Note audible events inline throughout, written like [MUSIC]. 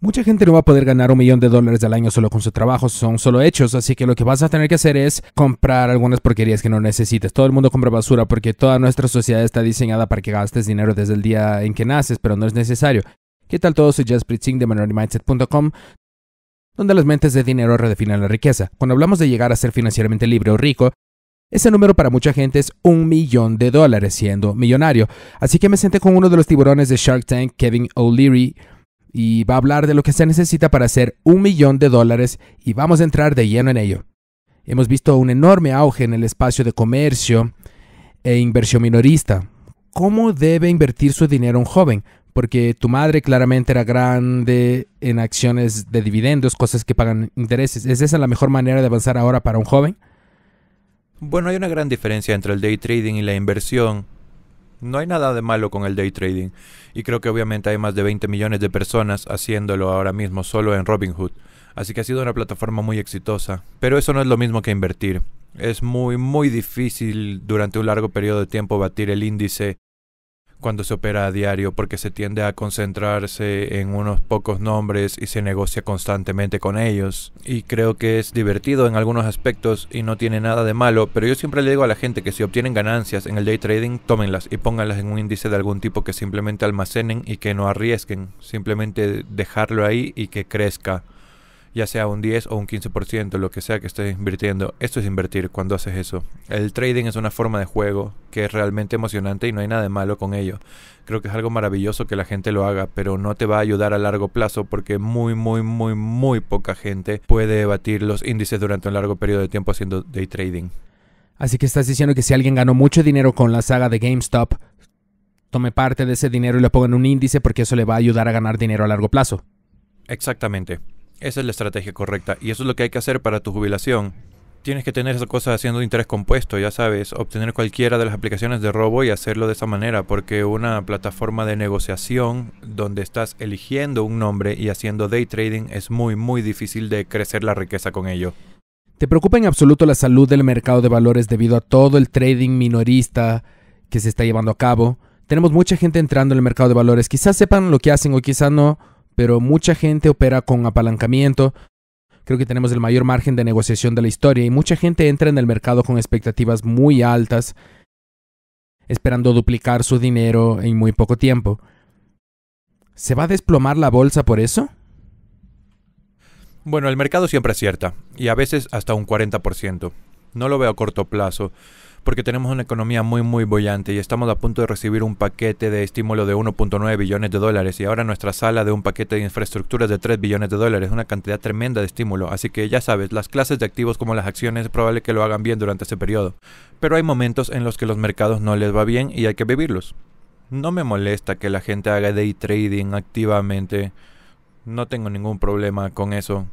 Mucha gente no va a poder ganar un millón de dólares al año solo con su trabajo, son solo hechos, así que lo que vas a tener que hacer es comprar algunas porquerías que no necesites. Todo el mundo compra basura porque toda nuestra sociedad está diseñada para que gastes dinero desde el día en que naces, pero no es necesario. ¿Qué tal todo? Soy Jess de MinorityMindset.com, donde las mentes de dinero redefinen la riqueza. Cuando hablamos de llegar a ser financieramente libre o rico, ese número para mucha gente es un millón de dólares siendo millonario. Así que me senté con uno de los tiburones de Shark Tank, Kevin O'Leary, y va a hablar de lo que se necesita para hacer un millón de dólares y vamos a entrar de lleno en ello. Hemos visto un enorme auge en el espacio de comercio e inversión minorista. ¿Cómo debe invertir su dinero un joven? Porque tu madre claramente era grande en acciones de dividendos, cosas que pagan intereses. ¿Es esa la mejor manera de avanzar ahora para un joven? Bueno, hay una gran diferencia entre el day trading y la inversión. No hay nada de malo con el day trading, y creo que obviamente hay más de 20 millones de personas haciéndolo ahora mismo solo en Robinhood, así que ha sido una plataforma muy exitosa, pero eso no es lo mismo que invertir. Es muy muy difícil durante un largo periodo de tiempo batir el índice cuando se opera a diario porque se tiende a concentrarse en unos pocos nombres y se negocia constantemente con ellos. Y creo que es divertido en algunos aspectos y no tiene nada de malo, pero yo siempre le digo a la gente que si obtienen ganancias en el day trading, tómenlas y pónganlas en un índice de algún tipo que simplemente almacenen y que no arriesguen, simplemente dejarlo ahí y que crezca ya sea un 10 o un 15%, lo que sea que estés invirtiendo. Esto es invertir cuando haces eso. El trading es una forma de juego que es realmente emocionante y no hay nada de malo con ello. Creo que es algo maravilloso que la gente lo haga, pero no te va a ayudar a largo plazo porque muy, muy, muy, muy poca gente puede batir los índices durante un largo periodo de tiempo haciendo day trading. Así que estás diciendo que si alguien ganó mucho dinero con la saga de GameStop, tome parte de ese dinero y lo ponga en un índice porque eso le va a ayudar a ganar dinero a largo plazo. Exactamente. Esa es la estrategia correcta y eso es lo que hay que hacer para tu jubilación. Tienes que tener esa cosa haciendo interés compuesto, ya sabes, obtener cualquiera de las aplicaciones de robo y hacerlo de esa manera, porque una plataforma de negociación donde estás eligiendo un nombre y haciendo day trading es muy, muy difícil de crecer la riqueza con ello. ¿Te preocupa en absoluto la salud del mercado de valores debido a todo el trading minorista que se está llevando a cabo? Tenemos mucha gente entrando en el mercado de valores, quizás sepan lo que hacen o quizás no, pero mucha gente opera con apalancamiento. Creo que tenemos el mayor margen de negociación de la historia y mucha gente entra en el mercado con expectativas muy altas, esperando duplicar su dinero en muy poco tiempo. ¿Se va a desplomar la bolsa por eso? Bueno, el mercado siempre acierta, y a veces hasta un 40%. No lo veo a corto plazo porque tenemos una economía muy muy bollante y estamos a punto de recibir un paquete de estímulo de 1.9 billones de dólares y ahora nuestra sala de un paquete de infraestructuras de 3 billones de dólares, una cantidad tremenda de estímulo, así que ya sabes, las clases de activos como las acciones es probable que lo hagan bien durante ese periodo, pero hay momentos en los que los mercados no les va bien y hay que vivirlos. No me molesta que la gente haga day trading activamente, no tengo ningún problema con eso.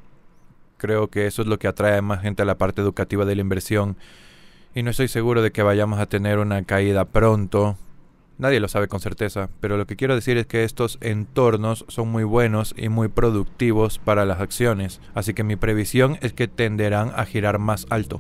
Creo que eso es lo que atrae a más gente a la parte educativa de la inversión y no estoy seguro de que vayamos a tener una caída pronto. Nadie lo sabe con certeza, pero lo que quiero decir es que estos entornos son muy buenos y muy productivos para las acciones, así que mi previsión es que tenderán a girar más alto.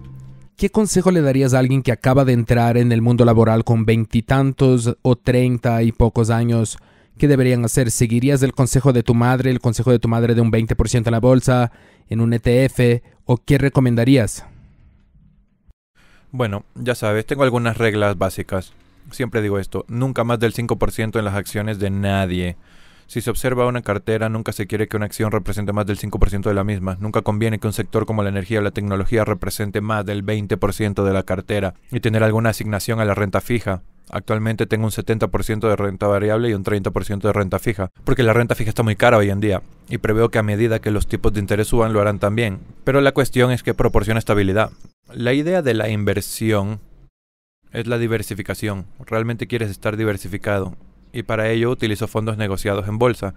¿Qué consejo le darías a alguien que acaba de entrar en el mundo laboral con veintitantos o treinta y pocos años? ¿Qué deberían hacer? ¿Seguirías el consejo de tu madre, el consejo de tu madre de un 20% en la bolsa, en un ETF? ¿O qué recomendarías? Bueno, ya sabes, tengo algunas reglas básicas. Siempre digo esto, nunca más del 5% en las acciones de nadie. Si se observa una cartera, nunca se quiere que una acción represente más del 5% de la misma. Nunca conviene que un sector como la energía o la tecnología represente más del 20% de la cartera y tener alguna asignación a la renta fija. Actualmente tengo un 70% de renta variable y un 30% de renta fija, porque la renta fija está muy cara hoy en día y preveo que a medida que los tipos de interés suban lo harán también, pero la cuestión es que proporciona estabilidad. La idea de la inversión es la diversificación. Realmente quieres estar diversificado y para ello utilizo fondos negociados en bolsa.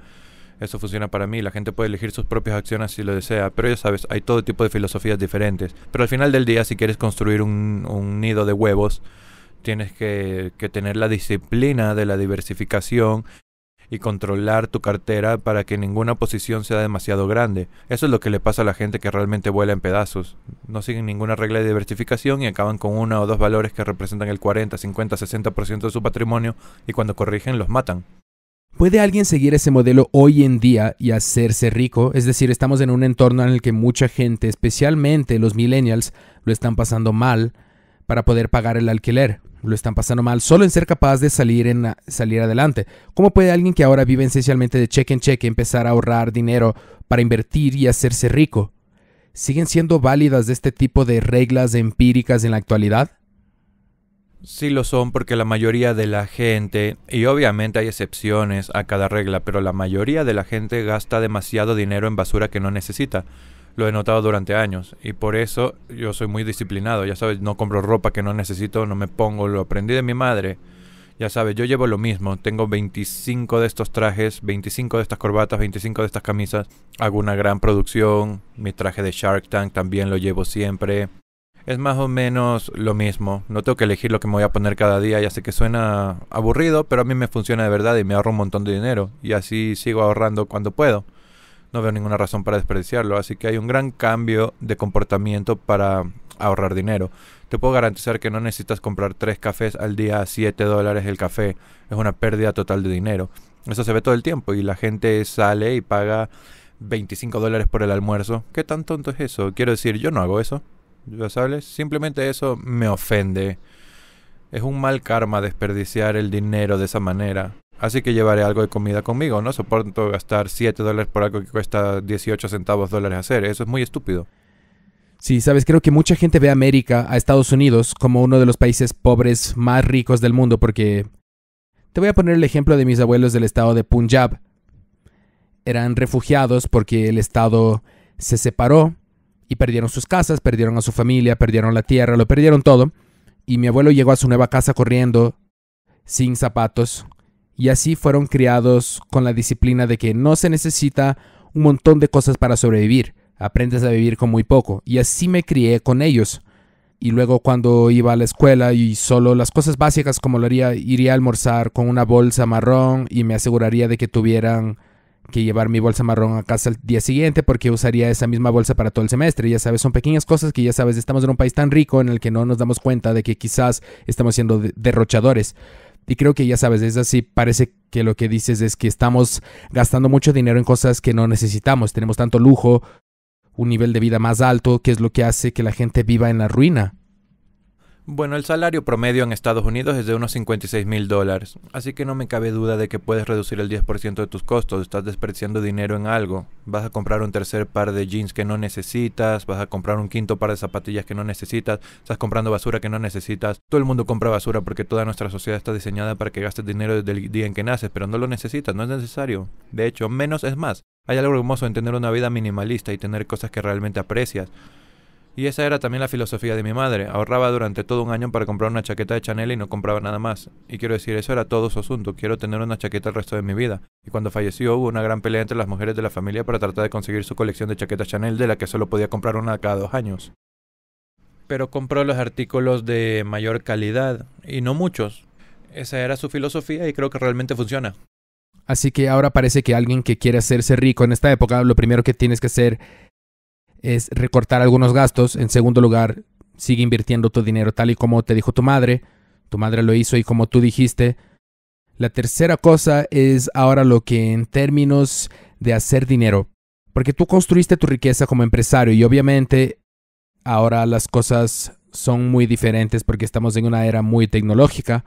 Eso funciona para mí, la gente puede elegir sus propias acciones si lo desea, pero ya sabes, hay todo tipo de filosofías diferentes. Pero al final del día, si quieres construir un, un nido de huevos, tienes que, que, tener la disciplina de la diversificación y controlar tu cartera para que ninguna posición sea demasiado grande. Eso es lo que le pasa a la gente que realmente vuela en pedazos. No siguen ninguna regla de diversificación y acaban con uno o dos valores que representan el 40, 50, 60% de su patrimonio y cuando corrigen los matan. ¿Puede alguien seguir ese modelo hoy en día y hacerse rico? Es decir, estamos en un entorno en el que mucha gente, especialmente los millennials, lo están pasando mal para poder pagar el alquiler lo están pasando mal solo en ser capaz de salir, en, salir adelante. ¿Cómo puede alguien que ahora vive esencialmente de cheque en cheque empezar a ahorrar dinero para invertir y hacerse rico? ¿Siguen siendo válidas este tipo de reglas empíricas en la actualidad? Sí lo son porque la mayoría de la gente, y obviamente hay excepciones a cada regla, pero la mayoría de la gente gasta demasiado dinero en basura que no necesita lo he notado durante años y por eso yo soy muy disciplinado, ya sabes, no compro ropa que no necesito, no me pongo, lo aprendí de mi madre. Ya sabes, yo llevo lo mismo, tengo 25 de estos trajes, 25 de estas corbatas, 25 de estas camisas, hago una gran producción, mi traje de Shark Tank también lo llevo siempre. Es más o menos lo mismo, no tengo que elegir lo que me voy a poner cada día, ya sé que suena aburrido, pero a mí me funciona de verdad y me ahorro un montón de dinero, y así sigo ahorrando cuando puedo no veo ninguna razón para desperdiciarlo. Así que hay un gran cambio de comportamiento para ahorrar dinero. Te puedo garantizar que no necesitas comprar tres cafés al día a 7 dólares el café. Es una pérdida total de dinero. Eso se ve todo el tiempo y la gente sale y paga 25 dólares por el almuerzo. ¿Qué tan tonto es eso? Quiero decir, yo no hago eso. ¿Ya sabes? Simplemente eso me ofende. Es un mal karma desperdiciar el dinero de esa manera. Así que llevaré algo de comida conmigo, no soporto gastar 7 dólares por algo que cuesta 18 centavos dólares hacer, eso es muy estúpido. Sí, sabes, creo que mucha gente ve a América, a Estados Unidos, como uno de los países pobres más ricos del mundo, porque... Te voy a poner el ejemplo de mis abuelos del estado de Punjab. Eran refugiados porque el estado se separó y perdieron sus casas, perdieron a su familia, perdieron la tierra, lo perdieron todo. Y mi abuelo llegó a su nueva casa corriendo, sin zapatos, y así fueron criados con la disciplina de que no se necesita un montón de cosas para sobrevivir, aprendes a vivir con muy poco, y así me crié con ellos. Y luego cuando iba a la escuela y solo las cosas básicas como lo haría, iría a almorzar con una bolsa marrón y me aseguraría de que tuvieran que llevar mi bolsa marrón a casa el día siguiente porque usaría esa misma bolsa para todo el semestre. Ya sabes, son pequeñas cosas que ya sabes, estamos en un país tan rico en el que no nos damos cuenta de que quizás estamos siendo derrochadores. Y creo que ya sabes, es así, parece que lo que dices es que estamos gastando mucho dinero en cosas que no necesitamos, tenemos tanto lujo, un nivel de vida más alto, que es lo que hace que la gente viva en la ruina. Bueno, el salario promedio en Estados Unidos es de unos 56 mil dólares, así que no me cabe duda de que puedes reducir el 10% de tus costos, estás despreciando dinero en algo, vas a comprar un tercer par de jeans que no necesitas, vas a comprar un quinto par de zapatillas que no necesitas, estás comprando basura que no necesitas, todo el mundo compra basura porque toda nuestra sociedad está diseñada para que gastes dinero desde el día en que naces, pero no lo necesitas, no es necesario. De hecho, menos es más. Hay algo hermoso en tener una vida minimalista y tener cosas que realmente aprecias. Y esa era también la filosofía de mi madre. Ahorraba durante todo un año para comprar una chaqueta de Chanel y no compraba nada más. Y quiero decir, eso era todo su asunto. Quiero tener una chaqueta el resto de mi vida. Y cuando falleció hubo una gran pelea entre las mujeres de la familia para tratar de conseguir su colección de chaquetas Chanel de la que solo podía comprar una cada dos años. Pero compró los artículos de mayor calidad y no muchos. Esa era su filosofía y creo que realmente funciona. Así que ahora parece que alguien que quiere hacerse rico en esta época lo primero que tienes que hacer es recortar algunos gastos. En segundo lugar, sigue invirtiendo tu dinero tal y como te dijo tu madre. Tu madre lo hizo y como tú dijiste. La tercera cosa es ahora lo que en términos de hacer dinero. Porque tú construiste tu riqueza como empresario y obviamente ahora las cosas son muy diferentes porque estamos en una era muy tecnológica.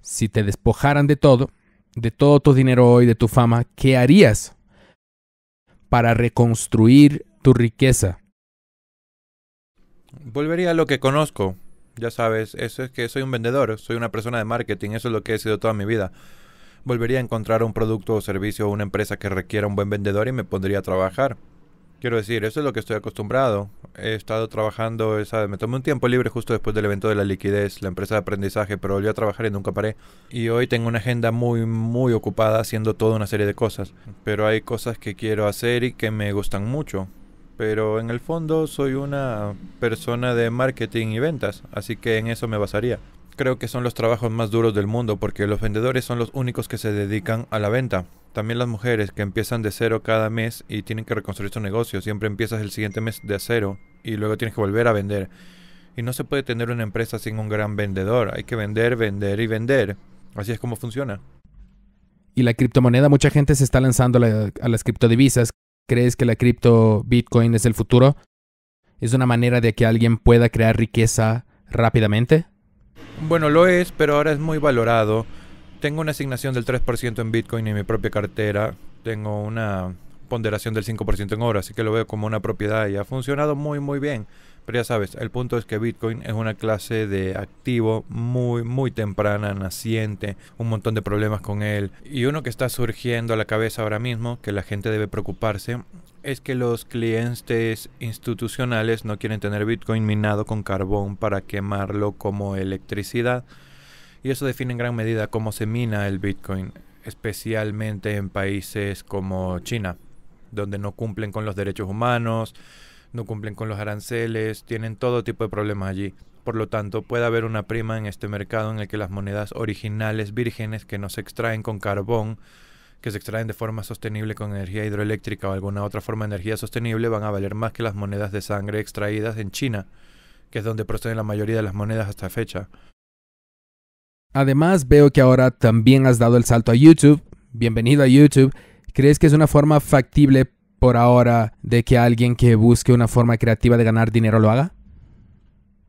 Si te despojaran de todo, de todo tu dinero hoy, de tu fama, ¿qué harías para reconstruir tu riqueza. Volvería a lo que conozco. Ya sabes, eso es que soy un vendedor, soy una persona de marketing, eso es lo que he sido toda mi vida. Volvería a encontrar un producto o servicio o una empresa que requiera un buen vendedor y me pondría a trabajar. Quiero decir, eso es lo que estoy acostumbrado. He estado trabajando, me tomé un tiempo libre justo después del evento de la liquidez, la empresa de aprendizaje, pero volví a trabajar y nunca paré. Y hoy tengo una agenda muy, muy ocupada haciendo toda una serie de cosas. Pero hay cosas que quiero hacer y que me gustan mucho pero en el fondo soy una persona de marketing y ventas, así que en eso me basaría. Creo que son los trabajos más duros del mundo porque los vendedores son los únicos que se dedican a la venta. También las mujeres que empiezan de cero cada mes y tienen que reconstruir su negocio. Siempre empiezas el siguiente mes de cero y luego tienes que volver a vender. Y no se puede tener una empresa sin un gran vendedor. Hay que vender, vender y vender. Así es como funciona. Y la criptomoneda, mucha gente se está lanzando a las criptodivisas crees que la cripto Bitcoin es el futuro? ¿Es una manera de que alguien pueda crear riqueza rápidamente? Bueno, lo es, pero ahora es muy valorado. Tengo una asignación del 3% en Bitcoin en mi propia cartera. Tengo una ponderación del 5% en oro, así que lo veo como una propiedad y ha funcionado muy, muy bien. Pero ya sabes, el punto es que Bitcoin es una clase de activo muy, muy temprana, naciente, un montón de problemas con él. Y uno que está surgiendo a la cabeza ahora mismo, que la gente debe preocuparse, es que los clientes institucionales no quieren tener Bitcoin minado con carbón para quemarlo como electricidad. Y eso define en gran medida cómo se mina el Bitcoin, especialmente en países como China, donde no cumplen con los derechos humanos no cumplen con los aranceles, tienen todo tipo de problemas allí. Por lo tanto, puede haber una prima en este mercado en el que las monedas originales vírgenes que no se extraen con carbón, que se extraen de forma sostenible con energía hidroeléctrica o alguna otra forma de energía sostenible, van a valer más que las monedas de sangre extraídas en China, que es donde proceden la mayoría de las monedas hasta fecha. Además, veo que ahora también has dado el salto a YouTube. Bienvenido a YouTube. ¿Crees que es una forma factible ahora de que alguien que busque una forma creativa de ganar dinero lo haga?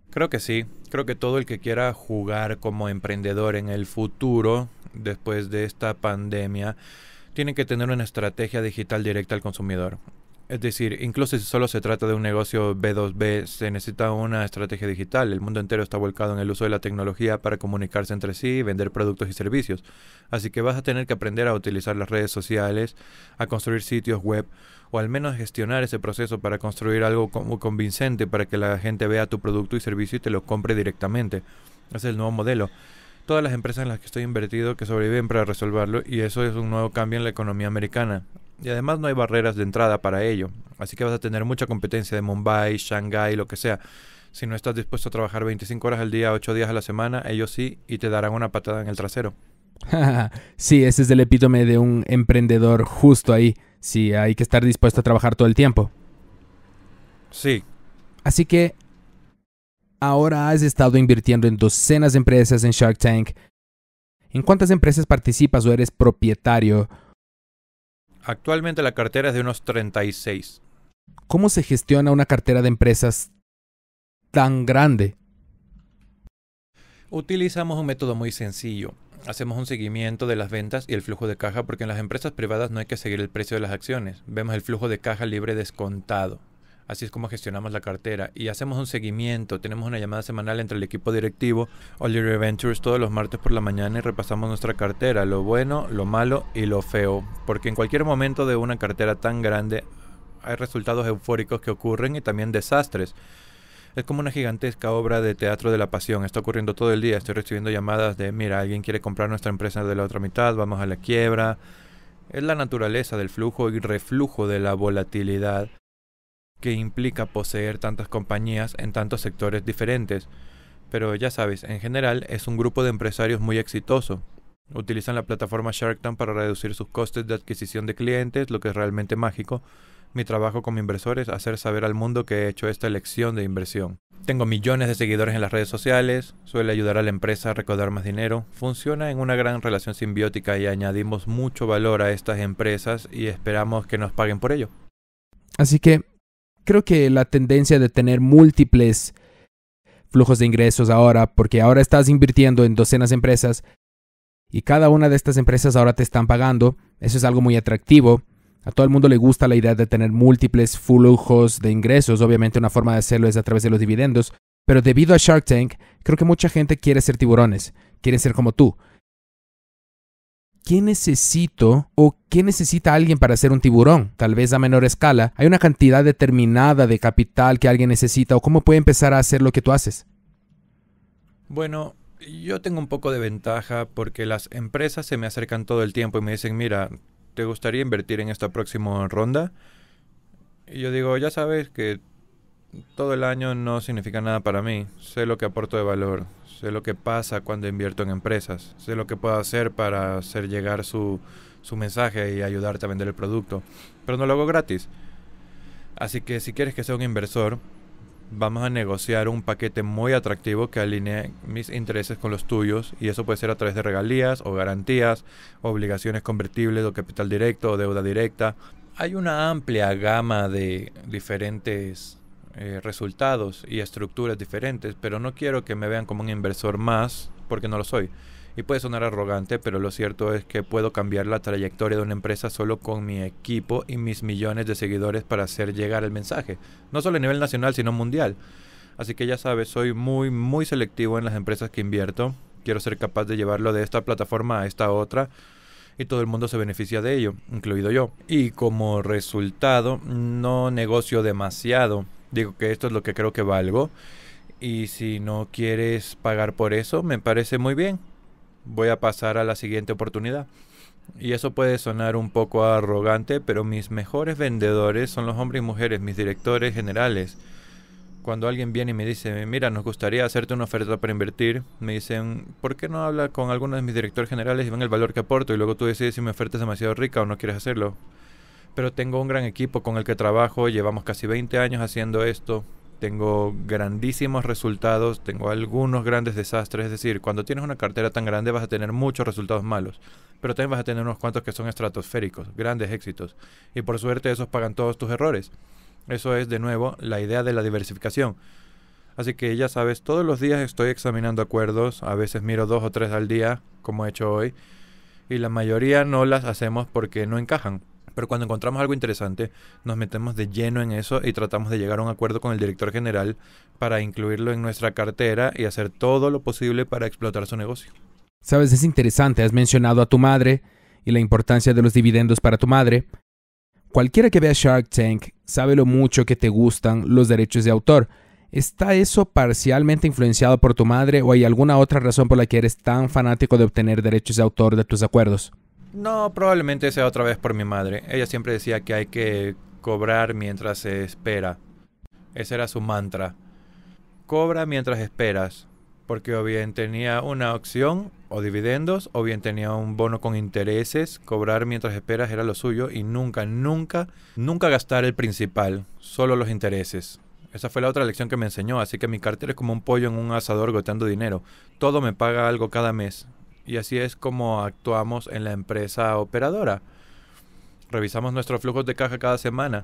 Creo que sí. Creo que todo el que quiera jugar como emprendedor en el futuro, después de esta pandemia, tiene que tener una estrategia digital directa al consumidor. Es decir, incluso si solo se trata de un negocio B2B, se necesita una estrategia digital. El mundo entero está volcado en el uso de la tecnología para comunicarse entre sí y vender productos y servicios. Así que vas a tener que aprender a utilizar las redes sociales, a construir sitios web, o al menos gestionar ese proceso para construir algo como convincente para que la gente vea tu producto y servicio y te lo compre directamente. Ese es el nuevo modelo. Todas las empresas en las que estoy invertido que sobreviven para resolverlo y eso es un nuevo cambio en la economía americana. Y además no hay barreras de entrada para ello, así que vas a tener mucha competencia de Mumbai, Shanghai, lo que sea. Si no estás dispuesto a trabajar 25 horas al día, 8 días a la semana, ellos sí y te darán una patada en el trasero. [LAUGHS] sí, ese es el epítome de un emprendedor justo ahí si hay que estar dispuesto a trabajar todo el tiempo. Sí. Así que ahora has estado invirtiendo en docenas de empresas en Shark Tank. ¿En cuántas empresas participas o eres propietario? Actualmente la cartera es de unos 36. ¿Cómo se gestiona una cartera de empresas tan grande? Utilizamos un método muy sencillo hacemos un seguimiento de las ventas y el flujo de caja porque en las empresas privadas no hay que seguir el precio de las acciones. Vemos el flujo de caja libre descontado. Así es como gestionamos la cartera y hacemos un seguimiento. Tenemos una llamada semanal entre el equipo directivo, Oliver Ventures, todos los martes por la mañana y repasamos nuestra cartera, lo bueno, lo malo y lo feo. Porque en cualquier momento de una cartera tan grande hay resultados eufóricos que ocurren y también desastres. Es como una gigantesca obra de teatro de la pasión. Está ocurriendo todo el día. Estoy recibiendo llamadas de, mira, alguien quiere comprar nuestra empresa de la otra mitad, vamos a la quiebra. Es la naturaleza del flujo y reflujo de la volatilidad que implica poseer tantas compañías en tantos sectores diferentes. Pero ya sabes, en general es un grupo de empresarios muy exitoso. Utilizan la plataforma Shark Tank para reducir sus costes de adquisición de clientes, lo que es realmente mágico mi trabajo como inversor es hacer saber al mundo que he hecho esta elección de inversión. Tengo millones de seguidores en las redes sociales, suele ayudar a la empresa a recaudar más dinero, funciona en una gran relación simbiótica y añadimos mucho valor a estas empresas y esperamos que nos paguen por ello. Así que creo que la tendencia de tener múltiples flujos de ingresos ahora, porque ahora estás invirtiendo en docenas de empresas y cada una de estas empresas ahora te están pagando, eso es algo muy atractivo a todo el mundo le gusta la idea de tener múltiples flujos de ingresos. Obviamente una forma de hacerlo es a través de los dividendos. Pero debido a Shark Tank, creo que mucha gente quiere ser tiburones. Quiere ser como tú. ¿qué necesito o qué necesita alguien para ser un tiburón? Tal vez a menor escala. ¿Hay una cantidad determinada de capital que alguien necesita o cómo puede empezar a hacer lo que tú haces? Bueno, yo tengo un poco de ventaja porque las empresas se me acercan todo el tiempo y me dicen, mira, ¿te gustaría invertir en esta próxima ronda? Y yo digo, ya sabes que todo el año no significa nada para mí. Sé lo que aporto de valor, sé lo que pasa cuando invierto en empresas, sé lo que puedo hacer para hacer llegar su, su mensaje y ayudarte a vender el producto, pero no lo hago gratis. Así que si quieres que sea un inversor, vamos a negociar un paquete muy atractivo que alinee mis intereses con los tuyos y eso puede ser a través de regalías o garantías, obligaciones convertibles o capital directo o deuda directa. Hay una amplia gama de diferentes eh, resultados y estructuras diferentes, pero no quiero que me vean como un inversor más porque no lo soy. Y puede sonar arrogante, pero lo cierto es que puedo cambiar la trayectoria de una empresa solo con mi equipo y mis millones de seguidores para hacer llegar el mensaje. No solo a nivel nacional, sino mundial. Así que ya sabes, soy muy, muy selectivo en las empresas que invierto. Quiero ser capaz de llevarlo de esta plataforma a esta otra y todo el mundo se beneficia de ello, incluido yo. Y como resultado, no negocio demasiado. Digo que esto es lo que creo que valgo. Y si no quieres pagar por eso, me parece muy bien voy a pasar a la siguiente oportunidad. Y eso puede sonar un poco arrogante, pero mis mejores vendedores son los hombres y mujeres, mis directores generales. Cuando alguien viene y me dice, mira, nos gustaría hacerte una oferta para invertir, me dicen, ¿por qué no habla con alguno de mis directores generales y ven el valor que aporto? Y luego tú decides si mi oferta es demasiado rica o no quieres hacerlo. Pero tengo un gran equipo con el que trabajo, llevamos casi 20 años haciendo esto, tengo grandísimos resultados, tengo algunos grandes desastres. Es decir, cuando tienes una cartera tan grande vas a tener muchos resultados malos, pero también vas a tener unos cuantos que son estratosféricos, grandes éxitos. Y por suerte esos pagan todos tus errores. Eso es, de nuevo, la idea de la diversificación. Así que ya sabes, todos los días estoy examinando acuerdos, a veces miro dos o tres al día, como he hecho hoy, y la mayoría no las hacemos porque no encajan. Pero cuando encontramos algo interesante, nos metemos de lleno en eso y tratamos de llegar a un acuerdo con el director general para incluirlo en nuestra cartera y hacer todo lo posible para explotar su negocio. Sabes, es interesante, has mencionado a tu madre y la importancia de los dividendos para tu madre. Cualquiera que vea Shark Tank sabe lo mucho que te gustan los derechos de autor. ¿Está eso parcialmente influenciado por tu madre o hay alguna otra razón por la que eres tan fanático de obtener derechos de autor de tus acuerdos? No, probablemente sea otra vez por mi madre. Ella siempre decía que hay que cobrar mientras se espera. Ese era su mantra. Cobra mientras esperas. Porque o bien tenía una opción o dividendos, o bien tenía un bono con intereses. Cobrar mientras esperas era lo suyo y nunca, nunca, nunca gastar el principal, solo los intereses. Esa fue la otra lección que me enseñó, así que mi cartera es como un pollo en un asador goteando dinero. Todo me paga algo cada mes y así es como actuamos en la empresa operadora. Revisamos nuestros flujos de caja cada semana.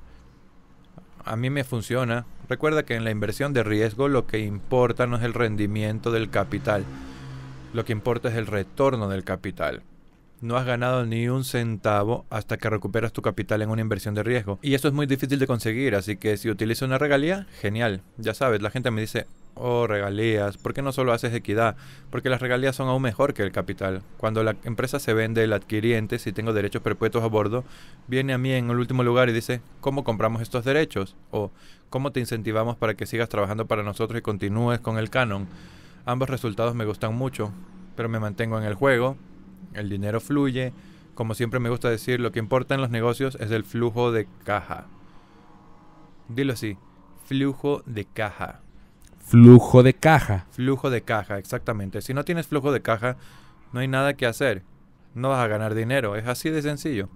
A mí me funciona. Recuerda que en la inversión de riesgo lo que importa no es el rendimiento del capital. Lo que importa es el retorno del capital. No has ganado ni un centavo hasta que recuperas tu capital en una inversión de riesgo. Y eso es muy difícil de conseguir, así que si utilizo una regalía, genial. Ya sabes, la gente me dice, Oh, regalías. ¿Por qué no solo haces equidad? Porque las regalías son aún mejor que el capital. Cuando la empresa se vende, el adquiriente, si tengo derechos perpetuos a bordo, viene a mí en el último lugar y dice, ¿cómo compramos estos derechos? O, ¿cómo te incentivamos para que sigas trabajando para nosotros y continúes con el canon? Ambos resultados me gustan mucho, pero me mantengo en el juego, el dinero fluye, como siempre me gusta decir, lo que importa en los negocios es el flujo de caja. Dilo así, flujo de caja. Flujo de caja. Flujo de caja, exactamente. Si no tienes flujo de caja, no hay nada que hacer. No vas a ganar dinero, es así de sencillo.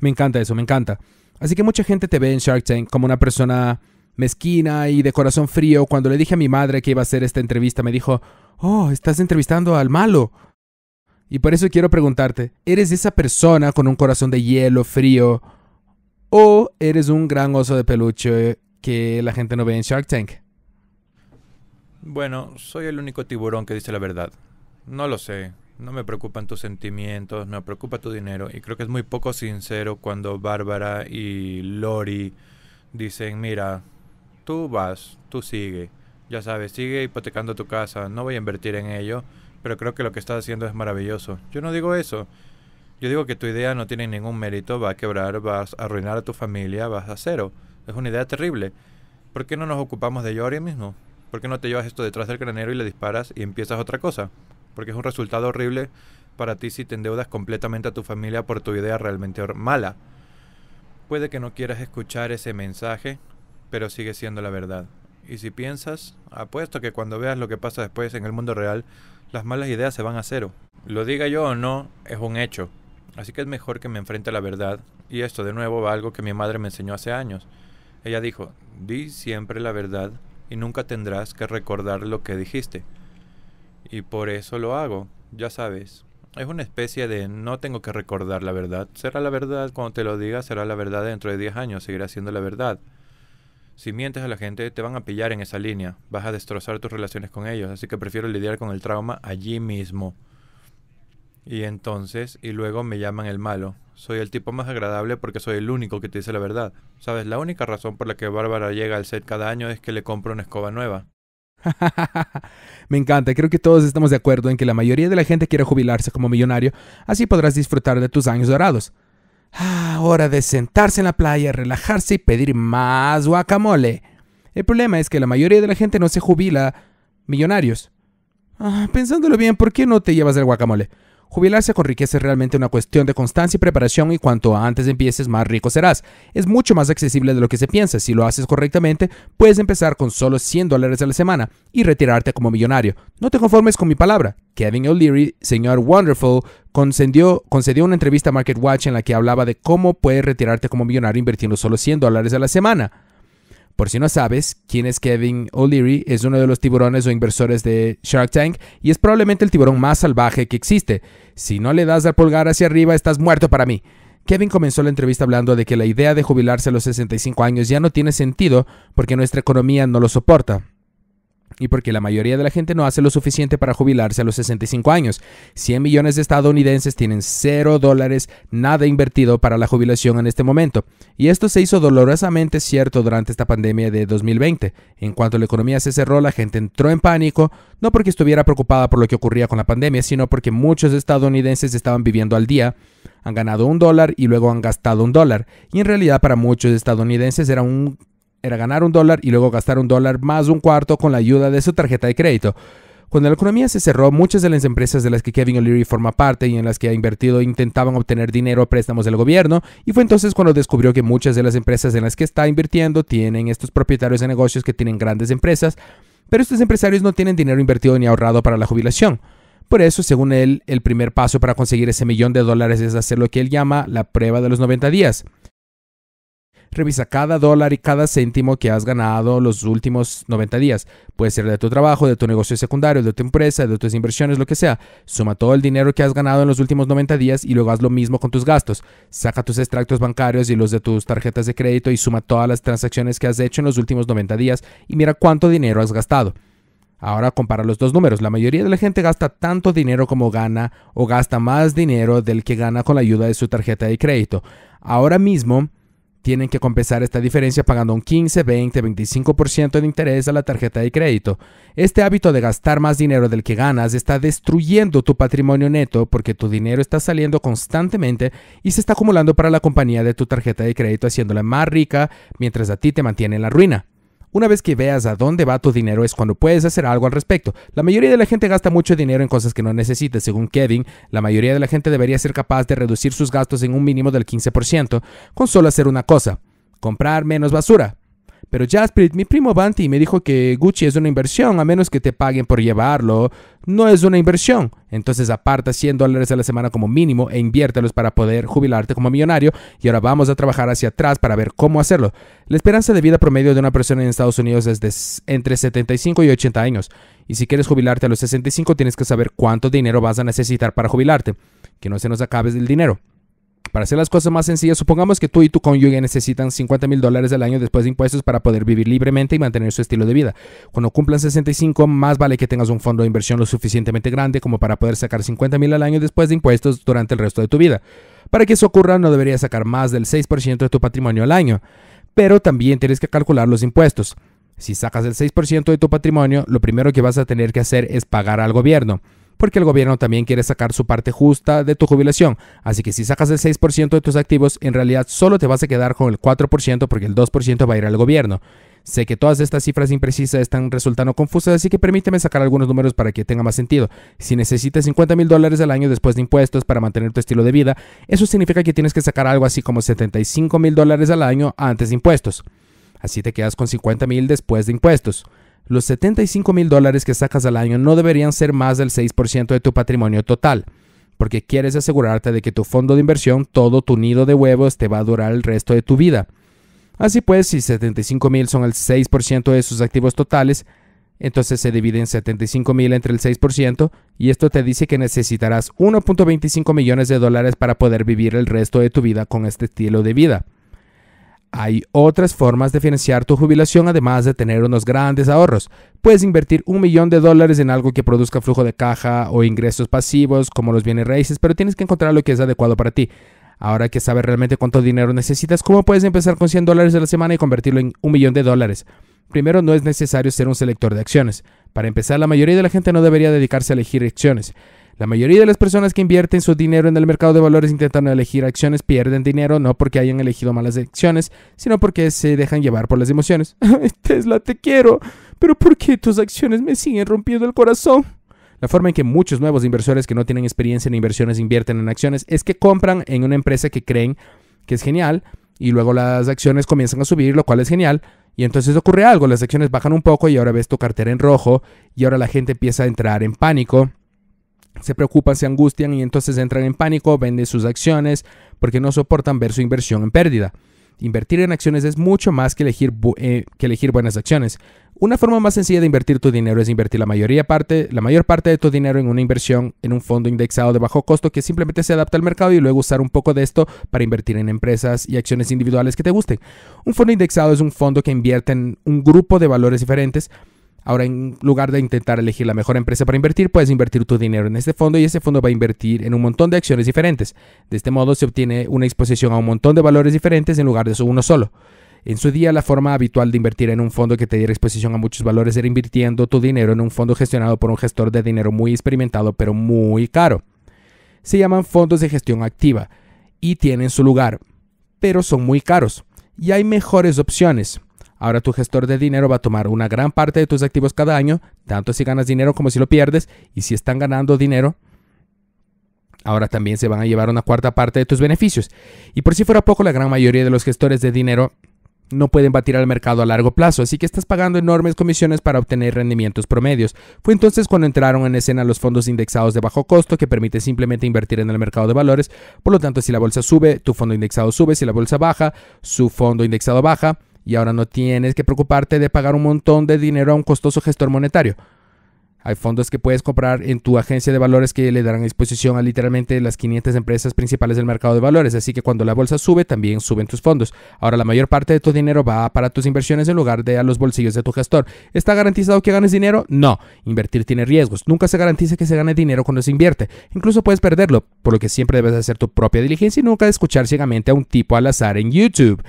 Me encanta eso, me encanta. Así que mucha gente te ve en Shark Tank como una persona mezquina y de corazón frío. Cuando le dije a mi madre que iba a hacer esta entrevista, me dijo, oh, estás entrevistando al malo. Y por eso quiero preguntarte, ¿eres esa persona con un corazón de hielo frío o eres un gran oso de peluche que la gente no ve en Shark Tank? Bueno, soy el único tiburón que dice la verdad. No lo sé. No me preocupan tus sentimientos, no me preocupa tu dinero. Y creo que es muy poco sincero cuando Bárbara y Lori dicen, mira, tú vas, tú sigue. Ya sabes, sigue hipotecando tu casa, no voy a invertir en ello, pero creo que lo que estás haciendo es maravilloso. Yo no digo eso. Yo digo que tu idea no tiene ningún mérito, va a quebrar, vas a arruinar a tu familia, vas a cero. Es una idea terrible. ¿Por qué no nos ocupamos de ello ahora mismo? ¿Por qué no te llevas esto detrás del granero y le disparas y empiezas otra cosa? Porque es un resultado horrible para ti si te endeudas completamente a tu familia por tu idea realmente mala. Puede que no quieras escuchar ese mensaje, pero sigue siendo la verdad. Y si piensas, apuesto que cuando veas lo que pasa después en el mundo real, las malas ideas se van a cero. Lo diga yo o no, es un hecho. Así que es mejor que me enfrente a la verdad. Y esto de nuevo va algo que mi madre me enseñó hace años. Ella dijo, di siempre la verdad y nunca tendrás que recordar lo que dijiste. Y por eso lo hago, ya sabes. Es una especie de no tengo que recordar la verdad. Será la verdad cuando te lo diga, será la verdad dentro de 10 años, seguirá siendo la verdad. Si mientes a la gente, te van a pillar en esa línea. Vas a destrozar tus relaciones con ellos, así que prefiero lidiar con el trauma allí mismo. Y entonces, y luego me llaman el malo. Soy el tipo más agradable porque soy el único que te dice la verdad. Sabes, la única razón por la que Bárbara llega al set cada año es que le compro una escoba nueva. [LAUGHS] me encanta, creo que todos estamos de acuerdo en que la mayoría de la gente quiere jubilarse como millonario, así podrás disfrutar de tus años dorados. Ah, hora de sentarse en la playa, relajarse y pedir más guacamole. El problema es que la mayoría de la gente no se jubila millonarios. Ah, pensándolo bien, ¿por qué no te llevas el guacamole? Jubilarse con riqueza es realmente una cuestión de constancia y preparación y cuanto antes empieces más rico serás. Es mucho más accesible de lo que se piensa. Si lo haces correctamente, puedes empezar con solo 100 dólares a la semana y retirarte como millonario. No te conformes con mi palabra. Kevin O'Leary, señor Wonderful, concedió, concedió una entrevista a Market Watch en la que hablaba de cómo puedes retirarte como millonario invirtiendo solo 100 dólares a la semana. Por si no sabes quién es Kevin O'Leary, es uno de los tiburones o inversores de Shark Tank y es probablemente el tiburón más salvaje que existe. Si no le das al pulgar hacia arriba, estás muerto para mí. Kevin comenzó la entrevista hablando de que la idea de jubilarse a los 65 años ya no tiene sentido porque nuestra economía no lo soporta y porque la mayoría de la gente no hace lo suficiente para jubilarse a los 65 años. 100 millones de estadounidenses tienen 0 dólares, nada invertido para la jubilación en este momento. Y esto se hizo dolorosamente cierto durante esta pandemia de 2020. En cuanto la economía se cerró, la gente entró en pánico, no porque estuviera preocupada por lo que ocurría con la pandemia, sino porque muchos estadounidenses estaban viviendo al día han ganado un dólar y luego han gastado un dólar. Y en realidad para muchos estadounidenses era un era ganar un dólar y luego gastar un dólar más un cuarto con la ayuda de su tarjeta de crédito. Cuando la economía se cerró, muchas de las empresas de las que Kevin O'Leary forma parte y en las que ha invertido intentaban obtener dinero a préstamos del gobierno, y fue entonces cuando descubrió que muchas de las empresas en las que está invirtiendo tienen estos propietarios de negocios que tienen grandes empresas, pero estos empresarios no tienen dinero invertido ni ahorrado para la jubilación. Por eso, según él, el primer paso para conseguir ese millón de dólares es hacer lo que él llama la prueba de los 90 días. Revisa cada dólar y cada céntimo que has ganado los últimos 90 días. Puede ser de tu trabajo, de tu negocio secundario, de tu empresa, de tus inversiones, lo que sea. Suma todo el dinero que has ganado en los últimos 90 días y luego haz lo mismo con tus gastos. Saca tus extractos bancarios y los de tus tarjetas de crédito y suma todas las transacciones que has hecho en los últimos 90 días y mira cuánto dinero has gastado. Ahora compara los dos números. La mayoría de la gente gasta tanto dinero como gana o gasta más dinero del que gana con la ayuda de su tarjeta de crédito. Ahora mismo tienen que compensar esta diferencia pagando un 15, 20, 25% de interés a la tarjeta de crédito. Este hábito de gastar más dinero del que ganas está destruyendo tu patrimonio neto porque tu dinero está saliendo constantemente y se está acumulando para la compañía de tu tarjeta de crédito haciéndola más rica mientras a ti te mantiene en la ruina. Una vez que veas a dónde va tu dinero es cuando puedes hacer algo al respecto. La mayoría de la gente gasta mucho dinero en cosas que no necesita. Según Kevin, la mayoría de la gente debería ser capaz de reducir sus gastos en un mínimo del 15% con solo hacer una cosa, comprar menos basura. Pero jasper mi primo Banti, me dijo que Gucci es una inversión, a menos que te paguen por llevarlo. No es una inversión. Entonces aparta 100 dólares a la semana como mínimo e inviértelos para poder jubilarte como millonario. Y ahora vamos a trabajar hacia atrás para ver cómo hacerlo. La esperanza de vida promedio de una persona en Estados Unidos es de entre 75 y 80 años. Y si quieres jubilarte a los 65, tienes que saber cuánto dinero vas a necesitar para jubilarte. Que no se nos acabe el dinero. Para hacer las cosas más sencillas, supongamos que tú y tu cónyuge necesitan 50 mil dólares al año después de impuestos para poder vivir libremente y mantener su estilo de vida. Cuando cumplan 65, más vale que tengas un fondo de inversión lo suficientemente grande como para poder sacar 50 mil al año después de impuestos durante el resto de tu vida. Para que eso ocurra, no deberías sacar más del 6% de tu patrimonio al año, pero también tienes que calcular los impuestos. Si sacas el 6% de tu patrimonio, lo primero que vas a tener que hacer es pagar al gobierno porque el gobierno también quiere sacar su parte justa de tu jubilación. Así que si sacas el 6% de tus activos, en realidad solo te vas a quedar con el 4% porque el 2% va a ir al gobierno. Sé que todas estas cifras imprecisas están resultando confusas, así que permíteme sacar algunos números para que tenga más sentido. Si necesitas 50 mil dólares al año después de impuestos para mantener tu estilo de vida, eso significa que tienes que sacar algo así como 75 mil dólares al año antes de impuestos. Así te quedas con 50 mil después de impuestos los 75 mil dólares que sacas al año no deberían ser más del 6% de tu patrimonio total, porque quieres asegurarte de que tu fondo de inversión, todo tu nido de huevos, te va a durar el resto de tu vida. Así pues, si 75 mil son el 6% de sus activos totales, entonces se dividen 75 mil entre el 6% y esto te dice que necesitarás 1.25 millones de dólares para poder vivir el resto de tu vida con este estilo de vida. Hay otras formas de financiar tu jubilación además de tener unos grandes ahorros. Puedes invertir un millón de dólares en algo que produzca flujo de caja o ingresos pasivos como los bienes raíces, pero tienes que encontrar lo que es adecuado para ti. Ahora que sabes realmente cuánto dinero necesitas, ¿cómo puedes empezar con 100 dólares a la semana y convertirlo en un millón de dólares? Primero, no es necesario ser un selector de acciones. Para empezar, la mayoría de la gente no debería dedicarse a elegir acciones. La mayoría de las personas que invierten su dinero en el mercado de valores intentando elegir acciones, pierden dinero no porque hayan elegido malas acciones, sino porque se dejan llevar por las emociones. [LAUGHS] Tesla, te quiero, pero ¿por qué tus acciones me siguen rompiendo el corazón? La forma en que muchos nuevos inversores que no tienen experiencia en inversiones invierten en acciones es que compran en una empresa que creen que es genial y luego las acciones comienzan a subir, lo cual es genial. Y entonces ocurre algo, las acciones bajan un poco y ahora ves tu cartera en rojo y ahora la gente empieza a entrar en pánico se preocupan, se angustian y entonces entran en pánico, venden sus acciones porque no soportan ver su inversión en pérdida. Invertir en acciones es mucho más que elegir, eh, que elegir buenas acciones. Una forma más sencilla de invertir tu dinero es invertir la, mayoría parte, la mayor parte de tu dinero en una inversión en un fondo indexado de bajo costo que simplemente se adapta al mercado y luego usar un poco de esto para invertir en empresas y acciones individuales que te gusten. Un fondo indexado es un fondo que invierte en un grupo de valores diferentes Ahora, en lugar de intentar elegir la mejor empresa para invertir, puedes invertir tu dinero en este fondo y ese fondo va a invertir en un montón de acciones diferentes. De este modo se obtiene una exposición a un montón de valores diferentes en lugar de uno solo. En su día, la forma habitual de invertir en un fondo que te diera exposición a muchos valores era invirtiendo tu dinero en un fondo gestionado por un gestor de dinero muy experimentado pero muy caro. Se llaman fondos de gestión activa y tienen su lugar, pero son muy caros y hay mejores opciones. Ahora tu gestor de dinero va a tomar una gran parte de tus activos cada año, tanto si ganas dinero como si lo pierdes, y si están ganando dinero, ahora también se van a llevar una cuarta parte de tus beneficios. Y por si fuera poco, la gran mayoría de los gestores de dinero no pueden batir al mercado a largo plazo, así que estás pagando enormes comisiones para obtener rendimientos promedios. Fue entonces cuando entraron en escena los fondos indexados de bajo costo que permite simplemente invertir en el mercado de valores, por lo tanto si la bolsa sube, tu fondo indexado sube, si la bolsa baja, su fondo indexado baja, y ahora no tienes que preocuparte de pagar un montón de dinero a un costoso gestor monetario. Hay fondos que puedes comprar en tu agencia de valores que le darán disposición a literalmente las 500 empresas principales del mercado de valores, así que cuando la bolsa sube también suben tus fondos. Ahora la mayor parte de tu dinero va para tus inversiones en lugar de a los bolsillos de tu gestor. ¿Está garantizado que ganes dinero? No, invertir tiene riesgos. Nunca se garantiza que se gane dinero cuando se invierte. Incluso puedes perderlo, por lo que siempre debes hacer tu propia diligencia y nunca escuchar ciegamente a un tipo al azar en YouTube.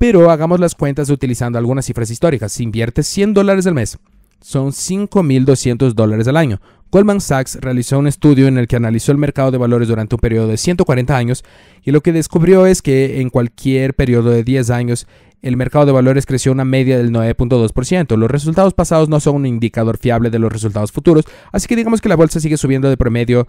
Pero hagamos las cuentas utilizando algunas cifras históricas. Si inviertes 100 dólares al mes, son 5.200 dólares al año. Goldman Sachs realizó un estudio en el que analizó el mercado de valores durante un periodo de 140 años y lo que descubrió es que en cualquier periodo de 10 años el mercado de valores creció una media del 9.2%. Los resultados pasados no son un indicador fiable de los resultados futuros, así que digamos que la bolsa sigue subiendo de promedio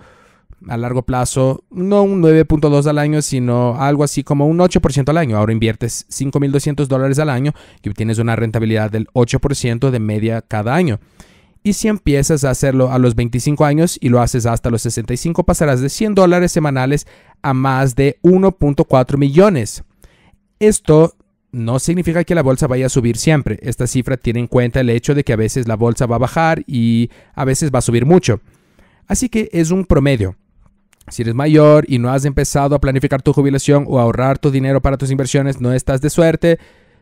a largo plazo, no un 9.2 al año, sino algo así como un 8% al año. Ahora inviertes 5.200 dólares al año y obtienes una rentabilidad del 8% de media cada año. Y si empiezas a hacerlo a los 25 años y lo haces hasta los 65, pasarás de 100 dólares semanales a más de 1.4 millones. Esto no significa que la bolsa vaya a subir siempre. Esta cifra tiene en cuenta el hecho de que a veces la bolsa va a bajar y a veces va a subir mucho. Así que es un promedio. Si eres mayor y no has empezado a planificar tu jubilación o ahorrar tu dinero para tus inversiones, no estás de suerte.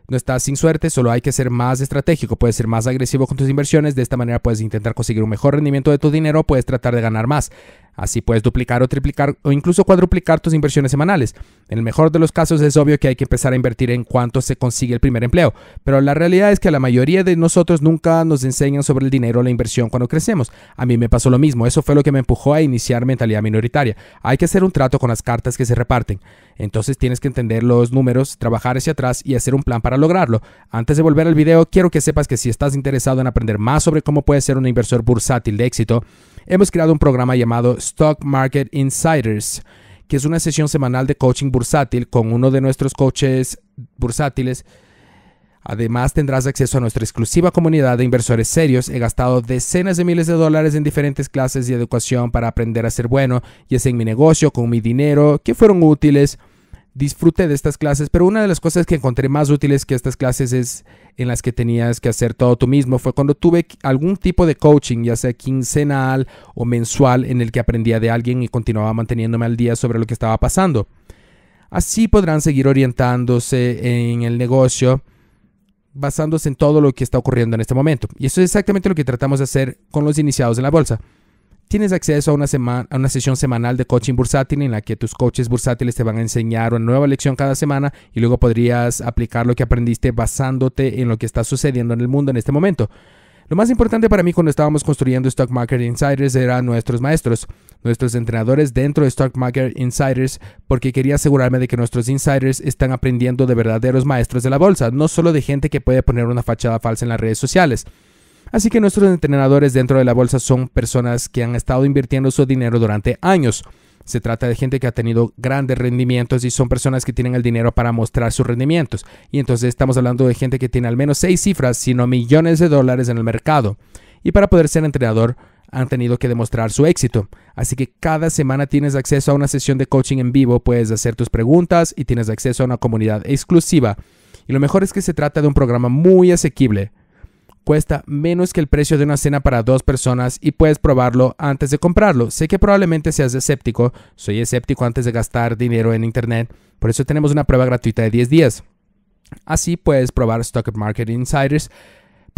No estás sin suerte, solo hay que ser más estratégico, puedes ser más agresivo con tus inversiones, de esta manera puedes intentar conseguir un mejor rendimiento de tu dinero, puedes tratar de ganar más. Así puedes duplicar o triplicar o incluso cuadruplicar tus inversiones semanales. En el mejor de los casos es obvio que hay que empezar a invertir en cuanto se consigue el primer empleo, pero la realidad es que la mayoría de nosotros nunca nos enseñan sobre el dinero o la inversión cuando crecemos. A mí me pasó lo mismo, eso fue lo que me empujó a iniciar mentalidad minoritaria. Hay que hacer un trato con las cartas que se reparten. Entonces tienes que entender los números, trabajar hacia atrás y hacer un plan para lograrlo. Antes de volver al video, quiero que sepas que si estás interesado en aprender más sobre cómo puedes ser un inversor bursátil de éxito, hemos creado un programa llamado Stock Market Insiders, que es una sesión semanal de coaching bursátil con uno de nuestros coaches bursátiles. Además tendrás acceso a nuestra exclusiva comunidad de inversores serios. He gastado decenas de miles de dólares en diferentes clases de educación para aprender a ser bueno, y es en mi negocio, con mi dinero, que fueron útiles disfruté de estas clases, pero una de las cosas que encontré más útiles que estas clases es en las que tenías que hacer todo tú mismo, fue cuando tuve algún tipo de coaching, ya sea quincenal o mensual, en el que aprendía de alguien y continuaba manteniéndome al día sobre lo que estaba pasando. Así podrán seguir orientándose en el negocio basándose en todo lo que está ocurriendo en este momento. Y eso es exactamente lo que tratamos de hacer con los iniciados en la bolsa. Tienes acceso a una, sesión semanal de coaching bursátil en la que tus coaches bursátiles te van a enseñar una nueva lección cada semana y luego podrías aplicar lo que aprendiste basándote en lo que está sucediendo en el mundo en este momento. Lo más importante para mí cuando estábamos construyendo Stock Market Insiders eran nuestros maestros, nuestros entrenadores dentro de Stock Market Insiders, porque quería asegurarme de que nuestros insiders están aprendiendo de verdaderos maestros de la bolsa, no solo de gente que puede poner una fachada falsa en las redes sociales. Así que nuestros entrenadores dentro de la bolsa son personas que han estado invirtiendo su dinero durante años. Se trata de gente que ha tenido grandes rendimientos y son personas que tienen el dinero para mostrar sus rendimientos. Y entonces estamos hablando de gente que tiene al menos seis cifras, sino millones de dólares en el mercado. Y para poder ser entrenador han tenido que demostrar su éxito. Así que cada semana tienes acceso a una sesión de coaching en vivo, puedes hacer tus preguntas y tienes acceso a una comunidad exclusiva. Y lo mejor es que se trata de un programa muy asequible cuesta menos que el precio de una cena para dos personas y puedes probarlo antes de comprarlo. Sé que probablemente seas escéptico, soy escéptico antes de gastar dinero en Internet, por eso tenemos una prueba gratuita de 10 días. Así puedes probar Stock Market Insiders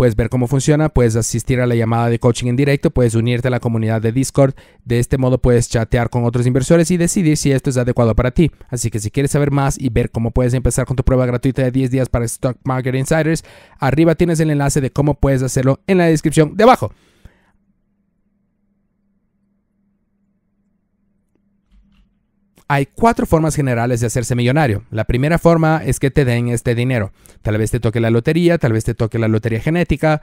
puedes ver cómo funciona, puedes asistir a la llamada de coaching en directo, puedes unirte a la comunidad de Discord. De este modo puedes chatear con otros inversores y decidir si esto es adecuado para ti. Así que si quieres saber más y ver cómo puedes empezar con tu prueba gratuita de 10 días para Stock Market Insiders, arriba tienes el enlace de cómo puedes hacerlo en la descripción de abajo. Hay cuatro formas generales de hacerse millonario. La primera forma es que te den este dinero. Tal vez te toque la lotería, tal vez te toque la lotería genética,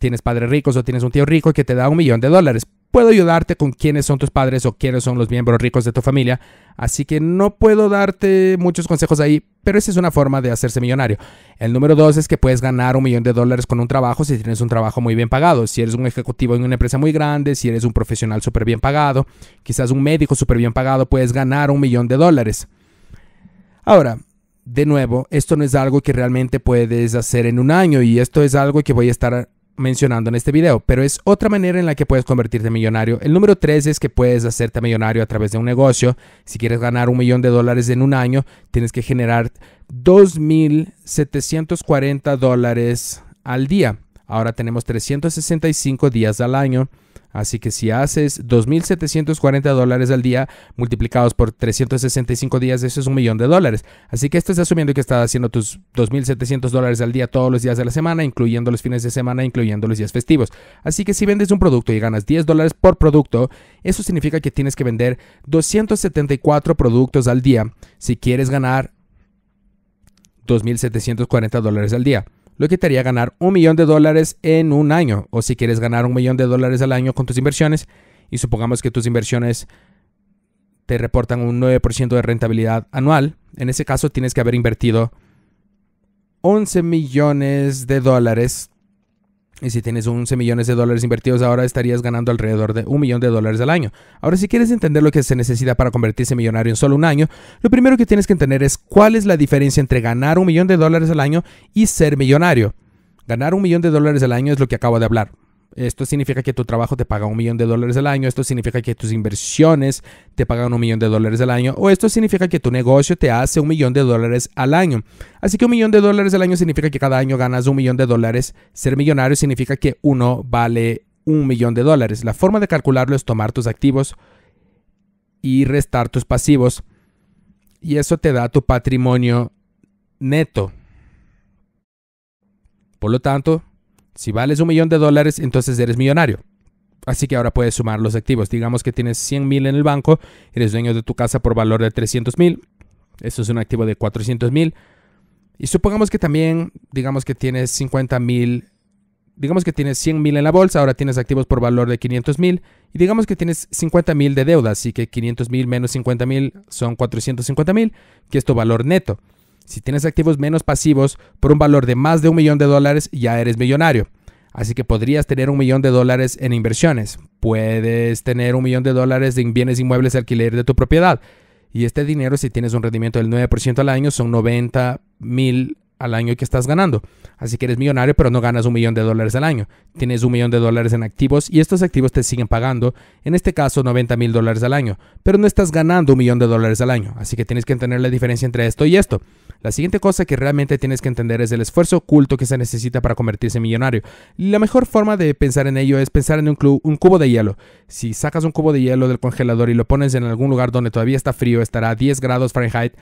tienes padres ricos o tienes un tío rico que te da un millón de dólares puedo ayudarte con quiénes son tus padres o quiénes son los miembros ricos de tu familia, así que no puedo darte muchos consejos ahí, pero esa es una forma de hacerse millonario. El número dos es que puedes ganar un millón de dólares con un trabajo si tienes un trabajo muy bien pagado, si eres un ejecutivo en una empresa muy grande, si eres un profesional súper bien pagado, quizás un médico súper bien pagado, puedes ganar un millón de dólares. Ahora, de nuevo, esto no es algo que realmente puedes hacer en un año y esto es algo que voy a estar mencionando en este video, pero es otra manera en la que puedes convertirte millonario. El número 3 es que puedes hacerte millonario a través de un negocio. Si quieres ganar un millón de dólares en un año, tienes que generar 2.740 dólares al día. Ahora tenemos 365 días al año Así que si haces 2.740 dólares al día multiplicados por 365 días, eso es un millón de dólares. Así que estás asumiendo que estás haciendo tus 2.700 dólares al día todos los días de la semana, incluyendo los fines de semana, incluyendo los días festivos. Así que si vendes un producto y ganas 10 dólares por producto, eso significa que tienes que vender 274 productos al día si quieres ganar 2.740 dólares al día lo que te haría ganar un millón de dólares en un año. O si quieres ganar un millón de dólares al año con tus inversiones y supongamos que tus inversiones te reportan un 9% de rentabilidad anual, en ese caso tienes que haber invertido 11 millones de dólares y si tienes 11 millones de dólares invertidos ahora estarías ganando alrededor de un millón de dólares al año. Ahora si quieres entender lo que se necesita para convertirse en millonario en solo un año, lo primero que tienes que entender es cuál es la diferencia entre ganar un millón de dólares al año y ser millonario. Ganar un millón de dólares al año es lo que acabo de hablar. Esto significa que tu trabajo te paga un millón de dólares al año, esto significa que tus inversiones te pagan un millón de dólares al año, o esto significa que tu negocio te hace un millón de dólares al año. Así que un millón de dólares al año significa que cada año ganas un millón de dólares. Ser millonario significa que uno vale un millón de dólares. La forma de calcularlo es tomar tus activos y restar tus pasivos. Y eso te da tu patrimonio neto. Por lo tanto, si vales un millón de dólares, entonces eres millonario. Así que ahora puedes sumar los activos. Digamos que tienes 100 mil en el banco, eres dueño de tu casa por valor de 300 mil. Eso es un activo de 400 mil. Y supongamos que también, digamos que tienes 50 mil, digamos que tienes 100 mil en la bolsa, ahora tienes activos por valor de 500 mil. Y digamos que tienes 50 mil de deuda, así que 500 mil menos 50 mil son 450 mil, que es tu valor neto. Si tienes activos menos pasivos por un valor de más de un millón de dólares, ya eres millonario. Así que podrías tener un millón de dólares en inversiones. Puedes tener un millón de dólares en bienes inmuebles alquiler de tu propiedad. Y este dinero, si tienes un rendimiento del 9% al año, son 90 mil al año que estás ganando. Así que eres millonario, pero no ganas un millón de dólares al año. Tienes un millón de dólares en activos y estos activos te siguen pagando, en este caso 90 mil dólares al año, pero no estás ganando un millón de dólares al año. Así que tienes que entender la diferencia entre esto y esto. La siguiente cosa que realmente tienes que entender es el esfuerzo oculto que se necesita para convertirse en millonario. La mejor forma de pensar en ello es pensar en un, un cubo de hielo. Si sacas un cubo de hielo del congelador y lo pones en algún lugar donde todavía está frío, estará a 10 grados Fahrenheit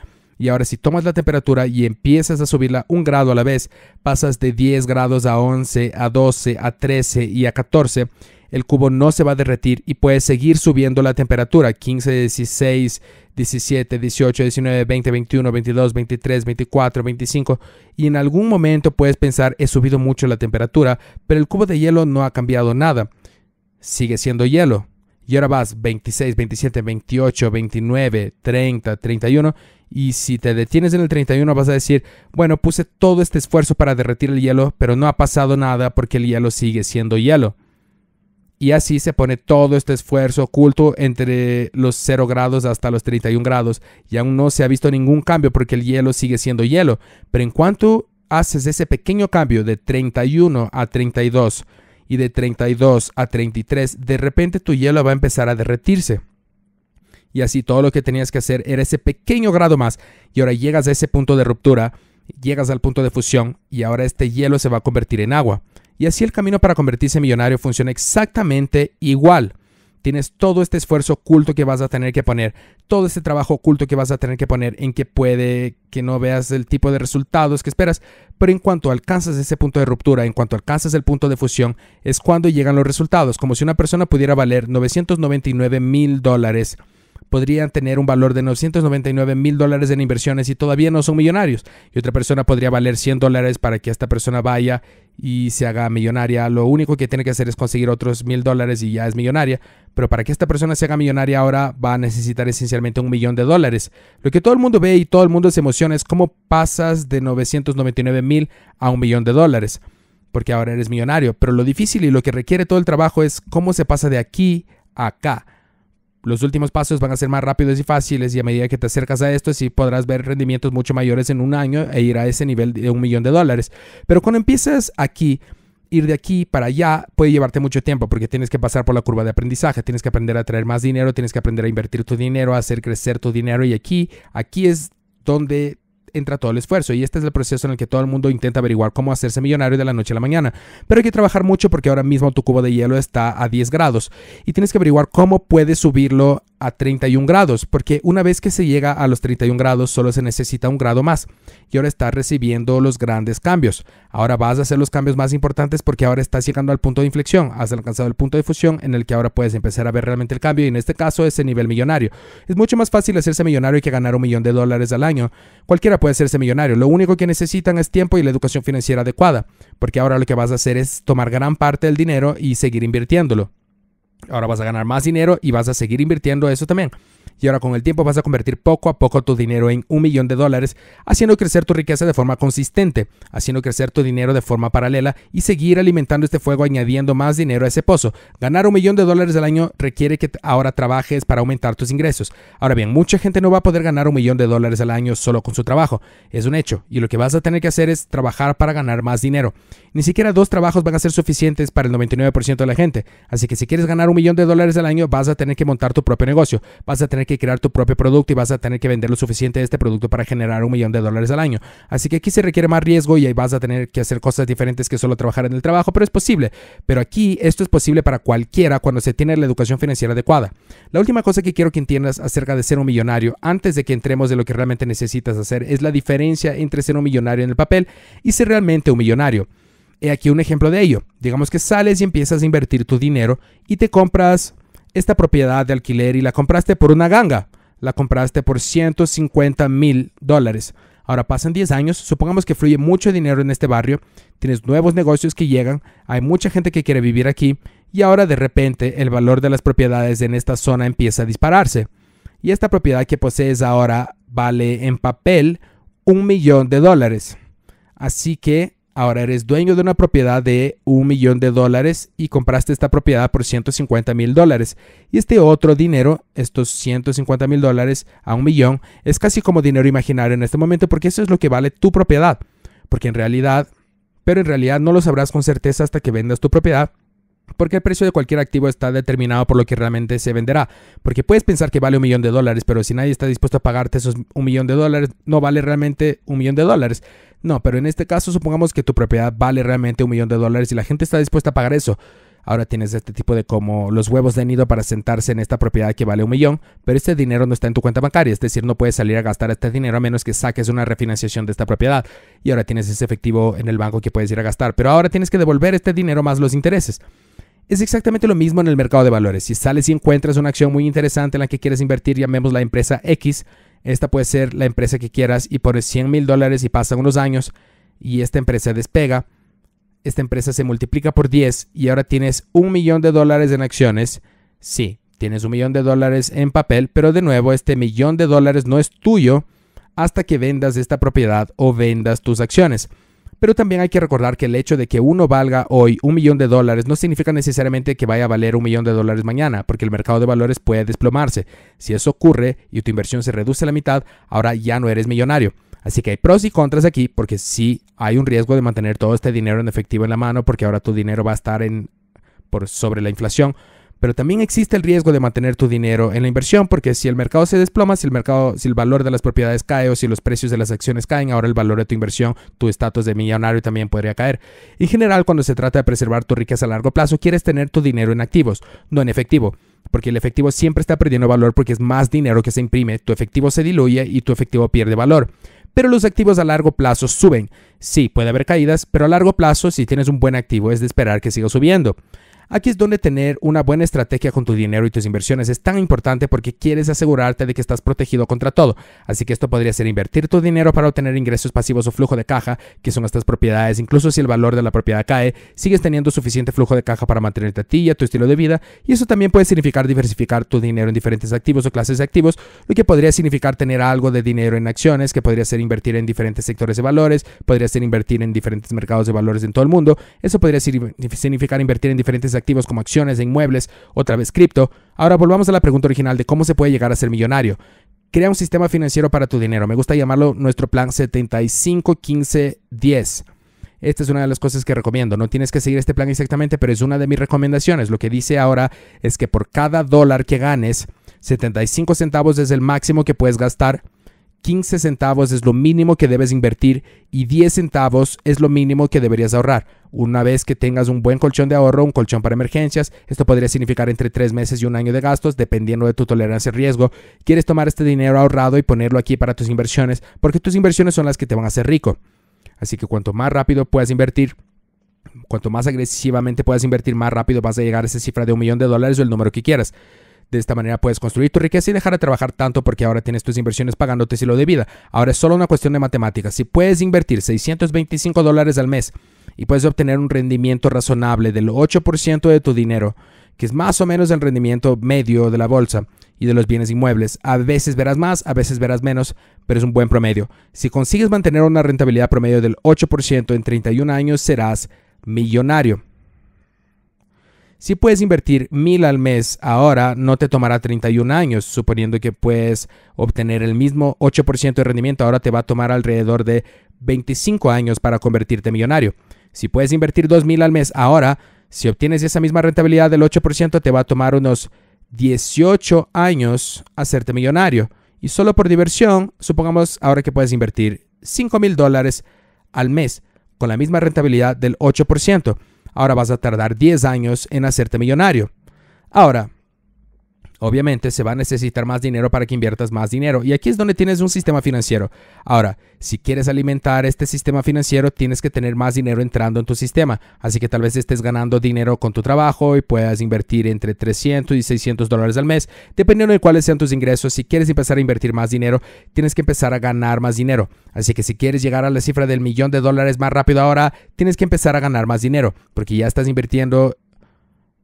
y ahora si tomas la temperatura y empiezas a subirla un grado a la vez, pasas de 10 grados a 11, a 12, a 13 y a 14, el cubo no se va a derretir y puedes seguir subiendo la temperatura, 15, 16, 17, 18, 19, 20, 21, 22, 23, 24, 25 y en algún momento puedes pensar he subido mucho la temperatura, pero el cubo de hielo no ha cambiado nada. Sigue siendo hielo, y ahora vas 26, 27, 28, 29, 30, 31. Y si te detienes en el 31 vas a decir, bueno, puse todo este esfuerzo para derretir el hielo, pero no ha pasado nada porque el hielo sigue siendo hielo. Y así se pone todo este esfuerzo oculto entre los 0 grados hasta los 31 grados. Y aún no se ha visto ningún cambio porque el hielo sigue siendo hielo. Pero en cuanto haces ese pequeño cambio de 31 a 32, y de 32 a 33, de repente tu hielo va a empezar a derretirse. Y así todo lo que tenías que hacer era ese pequeño grado más. Y ahora llegas a ese punto de ruptura, llegas al punto de fusión y ahora este hielo se va a convertir en agua. Y así el camino para convertirse en millonario funciona exactamente igual. Tienes todo este esfuerzo oculto que vas a tener que poner, todo este trabajo oculto que vas a tener que poner en que puede que no veas el tipo de resultados que esperas, pero en cuanto alcanzas ese punto de ruptura, en cuanto alcanzas el punto de fusión, es cuando llegan los resultados, como si una persona pudiera valer 999 mil dólares podrían tener un valor de 999 mil dólares en inversiones y todavía no son millonarios. Y otra persona podría valer 100 dólares para que esta persona vaya y se haga millonaria. Lo único que tiene que hacer es conseguir otros mil dólares y ya es millonaria. Pero para que esta persona se haga millonaria ahora va a necesitar esencialmente un millón de dólares. Lo que todo el mundo ve y todo el mundo se emociona es cómo pasas de 999 mil a un millón de dólares. Porque ahora eres millonario. Pero lo difícil y lo que requiere todo el trabajo es cómo se pasa de aquí a acá. Los últimos pasos van a ser más rápidos y fáciles y a medida que te acercas a esto sí podrás ver rendimientos mucho mayores en un año e ir a ese nivel de un millón de dólares. Pero cuando empiezas aquí, ir de aquí para allá puede llevarte mucho tiempo porque tienes que pasar por la curva de aprendizaje, tienes que aprender a traer más dinero, tienes que aprender a invertir tu dinero, a hacer crecer tu dinero y aquí, aquí es donde entra todo el esfuerzo y este es el proceso en el que todo el mundo intenta averiguar cómo hacerse millonario de la noche a la mañana. Pero hay que trabajar mucho porque ahora mismo tu cubo de hielo está a 10 grados y tienes que averiguar cómo puedes subirlo a 31 grados, porque una vez que se llega a los 31 grados solo se necesita un grado más y ahora estás recibiendo los grandes cambios. Ahora vas a hacer los cambios más importantes porque ahora estás llegando al punto de inflexión, has alcanzado el punto de fusión en el que ahora puedes empezar a ver realmente el cambio y en este caso ese nivel millonario. Es mucho más fácil hacerse millonario que ganar un millón de dólares al año. Cualquiera puede hacerse millonario, lo único que necesitan es tiempo y la educación financiera adecuada, porque ahora lo que vas a hacer es tomar gran parte del dinero y seguir invirtiéndolo. Ahora vas a ganar más dinero y vas a seguir invirtiendo eso también. Y ahora con el tiempo vas a convertir poco a poco tu dinero en un millón de dólares, haciendo crecer tu riqueza de forma consistente, haciendo crecer tu dinero de forma paralela y seguir alimentando este fuego añadiendo más dinero a ese pozo. Ganar un millón de dólares al año requiere que ahora trabajes para aumentar tus ingresos. Ahora bien, mucha gente no va a poder ganar un millón de dólares al año solo con su trabajo. Es un hecho. Y lo que vas a tener que hacer es trabajar para ganar más dinero. Ni siquiera dos trabajos van a ser suficientes para el 99% de la gente. Así que si quieres ganar un millón de dólares al año, vas a tener que montar tu propio negocio. Vas a tener que crear tu propio producto y vas a tener que vender lo suficiente de este producto para generar un millón de dólares al año. Así que aquí se requiere más riesgo y ahí vas a tener que hacer cosas diferentes que solo trabajar en el trabajo, pero es posible. Pero aquí esto es posible para cualquiera cuando se tiene la educación financiera adecuada. La última cosa que quiero que entiendas acerca de ser un millonario, antes de que entremos de lo que realmente necesitas hacer, es la diferencia entre ser un millonario en el papel y ser realmente un millonario. He aquí un ejemplo de ello. Digamos que sales y empiezas a invertir tu dinero y te compras esta propiedad de alquiler y la compraste por una ganga. La compraste por 150 mil dólares. Ahora pasan 10 años, supongamos que fluye mucho dinero en este barrio, tienes nuevos negocios que llegan, hay mucha gente que quiere vivir aquí y ahora de repente el valor de las propiedades en esta zona empieza a dispararse. Y esta propiedad que posees ahora vale en papel un millón de dólares. Así que Ahora eres dueño de una propiedad de un millón de dólares y compraste esta propiedad por 150 mil dólares. Y este otro dinero, estos 150 mil dólares a un millón, es casi como dinero imaginario en este momento porque eso es lo que vale tu propiedad. Porque en realidad, pero en realidad no lo sabrás con certeza hasta que vendas tu propiedad porque el precio de cualquier activo está determinado por lo que realmente se venderá. Porque puedes pensar que vale un millón de dólares, pero si nadie está dispuesto a pagarte esos un millón de dólares, no vale realmente un millón de dólares. No, pero en este caso supongamos que tu propiedad vale realmente un millón de dólares y la gente está dispuesta a pagar eso. Ahora tienes este tipo de como los huevos de nido para sentarse en esta propiedad que vale un millón, pero este dinero no está en tu cuenta bancaria, es decir, no puedes salir a gastar este dinero a menos que saques una refinanciación de esta propiedad. Y ahora tienes ese efectivo en el banco que puedes ir a gastar, pero ahora tienes que devolver este dinero más los intereses. Es exactamente lo mismo en el mercado de valores. Si sales y encuentras una acción muy interesante en la que quieres invertir, llamemos la empresa X, esta puede ser la empresa que quieras y pones 100 mil dólares y pasan unos años y esta empresa despega, esta empresa se multiplica por 10 y ahora tienes un millón de dólares en acciones. Sí, tienes un millón de dólares en papel, pero de nuevo este millón de dólares no es tuyo hasta que vendas esta propiedad o vendas tus acciones. Pero también hay que recordar que el hecho de que uno valga hoy un millón de dólares no significa necesariamente que vaya a valer un millón de dólares mañana, porque el mercado de valores puede desplomarse. Si eso ocurre y tu inversión se reduce a la mitad, ahora ya no eres millonario. Así que hay pros y contras aquí, porque sí hay un riesgo de mantener todo este dinero en efectivo en la mano, porque ahora tu dinero va a estar en, por, sobre la inflación pero también existe el riesgo de mantener tu dinero en la inversión, porque si el mercado se desploma, si el mercado, si el valor de las propiedades cae o si los precios de las acciones caen, ahora el valor de tu inversión, tu estatus de millonario también podría caer. En general, cuando se trata de preservar tu riqueza a largo plazo, quieres tener tu dinero en activos, no en efectivo porque el efectivo siempre está perdiendo valor porque es más dinero que se imprime, tu efectivo se diluye y tu efectivo pierde valor. Pero los activos a largo plazo suben. Sí, puede haber caídas, pero a largo plazo, si tienes un buen activo, es de esperar que siga subiendo. Aquí es donde tener una buena estrategia con tu dinero y tus inversiones es tan importante porque quieres asegurarte de que estás protegido contra todo. Así que esto podría ser invertir tu dinero para obtener ingresos pasivos o flujo de caja, que son estas propiedades. Incluso si el valor de la propiedad cae, sigues teniendo suficiente flujo de caja para mantenerte a ti y a tu estilo de vida. Y eso también puede significar diversificar tu dinero en diferentes activos o clases de activos, lo que podría significar tener algo de dinero en acciones, que podría ser invertir en diferentes sectores de valores, podría ser invertir en diferentes mercados de valores en todo el mundo. Eso podría significar invertir en diferentes activos como acciones e inmuebles, otra vez cripto. Ahora volvamos a la pregunta original de cómo se puede llegar a ser millonario. Crea un sistema financiero para tu dinero. Me gusta llamarlo nuestro plan 75 15 10. Esta es una de las cosas que recomiendo. No tienes que seguir este plan exactamente, pero es una de mis recomendaciones. Lo que dice ahora es que por cada dólar que ganes, 75 centavos es el máximo que puedes gastar 15 centavos es lo mínimo que debes invertir y 10 centavos es lo mínimo que deberías ahorrar. Una vez que tengas un buen colchón de ahorro, un colchón para emergencias, esto podría significar entre 3 meses y un año de gastos, dependiendo de tu tolerancia al riesgo. Quieres tomar este dinero ahorrado y ponerlo aquí para tus inversiones, porque tus inversiones son las que te van a hacer rico. Así que cuanto más rápido puedas invertir, cuanto más agresivamente puedas invertir, más rápido vas a llegar a esa cifra de un millón de dólares o el número que quieras. De esta manera puedes construir tu riqueza y dejar de trabajar tanto porque ahora tienes tus inversiones pagándote estilo de vida. Ahora es solo una cuestión de matemáticas. Si puedes invertir 625 dólares al mes y puedes obtener un rendimiento razonable del 8% de tu dinero, que es más o menos el rendimiento medio de la bolsa y de los bienes inmuebles. A veces verás más, a veces verás menos, pero es un buen promedio. Si consigues mantener una rentabilidad promedio del 8% en 31 años, serás millonario. Si puedes invertir mil al mes ahora, no te tomará 31 años, suponiendo que puedes obtener el mismo 8% de rendimiento, ahora te va a tomar alrededor de 25 años para convertirte millonario. Si puedes invertir 2.000 al mes ahora, si obtienes esa misma rentabilidad del 8%, te va a tomar unos 18 años hacerte millonario. Y solo por diversión, supongamos ahora que puedes invertir $5,000 mil dólares al mes con la misma rentabilidad del 8%. Ahora vas a tardar 10 años en hacerte millonario. Ahora, Obviamente se va a necesitar más dinero para que inviertas más dinero. Y aquí es donde tienes un sistema financiero. Ahora, si quieres alimentar este sistema financiero, tienes que tener más dinero entrando en tu sistema. Así que tal vez estés ganando dinero con tu trabajo y puedas invertir entre 300 y 600 dólares al mes, dependiendo de cuáles sean tus ingresos. Si quieres empezar a invertir más dinero, tienes que empezar a ganar más dinero. Así que si quieres llegar a la cifra del millón de dólares más rápido ahora, tienes que empezar a ganar más dinero, porque ya estás invirtiendo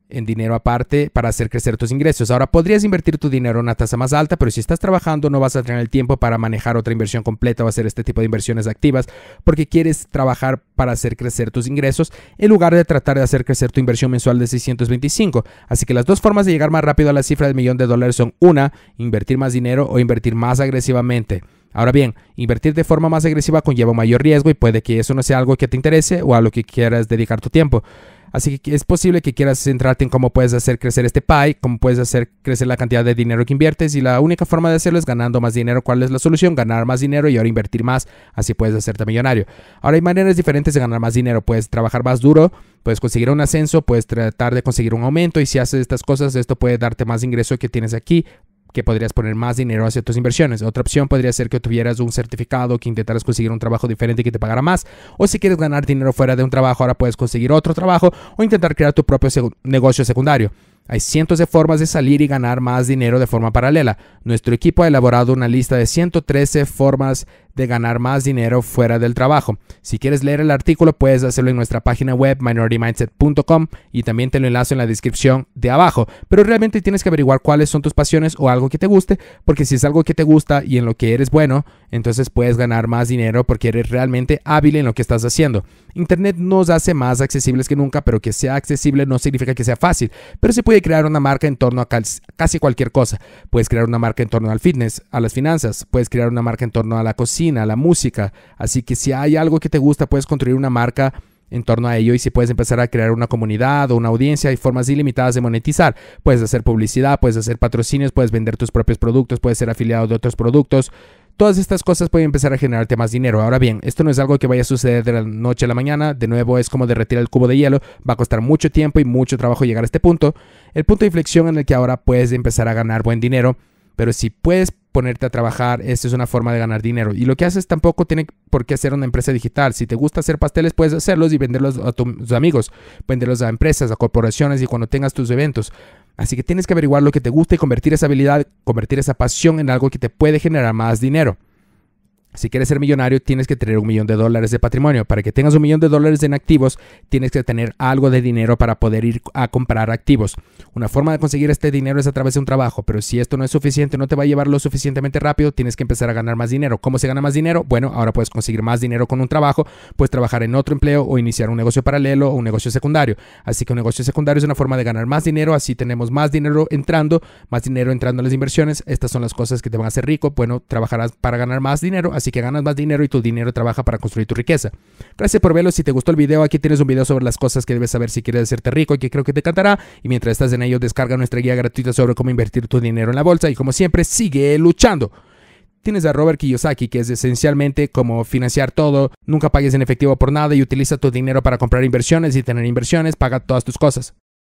en dinero aparte para hacer crecer tus ingresos. Ahora podrías invertir tu dinero en una tasa más alta, pero si estás trabajando no vas a tener el tiempo para manejar otra inversión completa o hacer este tipo de inversiones activas porque quieres trabajar para hacer crecer tus ingresos en lugar de tratar de hacer crecer tu inversión mensual de 625. Así que las dos formas de llegar más rápido a la cifra del millón de dólares son una, invertir más dinero o invertir más agresivamente. Ahora bien, invertir de forma más agresiva conlleva mayor riesgo y puede que eso no sea algo que te interese o a lo que quieras dedicar tu tiempo. Así que es posible que quieras centrarte en cómo puedes hacer crecer este pie, cómo puedes hacer crecer la cantidad de dinero que inviertes y la única forma de hacerlo es ganando más dinero. ¿Cuál es la solución? Ganar más dinero y ahora invertir más. Así puedes hacerte millonario. Ahora hay maneras diferentes de ganar más dinero. Puedes trabajar más duro, puedes conseguir un ascenso, puedes tratar de conseguir un aumento y si haces estas cosas esto puede darte más ingreso que tienes aquí que podrías poner más dinero hacia tus inversiones. Otra opción podría ser que tuvieras un certificado, que intentaras conseguir un trabajo diferente que te pagara más. O si quieres ganar dinero fuera de un trabajo, ahora puedes conseguir otro trabajo o intentar crear tu propio negocio secundario. Hay cientos de formas de salir y ganar más dinero de forma paralela. Nuestro equipo ha elaborado una lista de 113 formas de ganar más dinero fuera del trabajo. Si quieres leer el artículo, puedes hacerlo en nuestra página web minoritymindset.com y también te lo enlazo en la descripción de abajo. Pero realmente tienes que averiguar cuáles son tus pasiones o algo que te guste, porque si es algo que te gusta y en lo que eres bueno, entonces puedes ganar más dinero porque eres realmente hábil en lo que estás haciendo. Internet nos hace más accesibles que nunca, pero que sea accesible no significa que sea fácil, pero se puede crear una marca en torno a casi cualquier cosa. Puedes crear una marca en torno al fitness, a las finanzas, puedes crear una marca en torno a la cocina, la música. Así que si hay algo que te gusta, puedes construir una marca en torno a ello y si puedes empezar a crear una comunidad o una audiencia, hay formas ilimitadas de monetizar. Puedes hacer publicidad, puedes hacer patrocinios, puedes vender tus propios productos, puedes ser afiliado de otros productos. Todas estas cosas pueden empezar a generarte más dinero. Ahora bien, esto no es algo que vaya a suceder de la noche a la mañana. De nuevo, es como derretir el cubo de hielo. Va a costar mucho tiempo y mucho trabajo llegar a este punto. El punto de inflexión en el que ahora puedes empezar a ganar buen dinero. Pero si puedes ponerte a trabajar, esta es una forma de ganar dinero. Y lo que haces tampoco tiene por qué ser una empresa digital. Si te gusta hacer pasteles, puedes hacerlos y venderlos a tus amigos, venderlos a empresas, a corporaciones y cuando tengas tus eventos. Así que tienes que averiguar lo que te gusta y convertir esa habilidad, convertir esa pasión en algo que te puede generar más dinero. Si quieres ser millonario, tienes que tener un millón de dólares de patrimonio. Para que tengas un millón de dólares en activos, tienes que tener algo de dinero para poder ir a comprar activos. Una forma de conseguir este dinero es a través de un trabajo, pero si esto no es suficiente, no te va a llevar lo suficientemente rápido, tienes que empezar a ganar más dinero. ¿Cómo se gana más dinero? Bueno, ahora puedes conseguir más dinero con un trabajo, puedes trabajar en otro empleo o iniciar un negocio paralelo o un negocio secundario. Así que un negocio secundario es una forma de ganar más dinero, así tenemos más dinero entrando, más dinero entrando en las inversiones. Estas son las cosas que te van a hacer rico. Bueno, trabajarás para ganar más dinero así que ganas más dinero y tu dinero trabaja para construir tu riqueza. Gracias por verlo, si te gustó el video, aquí tienes un video sobre las cosas que debes saber si quieres hacerte rico y que creo que te encantará. Y mientras estás en ello, descarga nuestra guía gratuita sobre cómo invertir tu dinero en la bolsa y como siempre, sigue luchando tienes a Robert Kiyosaki, que es esencialmente como financiar todo, nunca pagues en efectivo por nada y utiliza tu dinero para comprar inversiones y tener inversiones, paga todas tus cosas.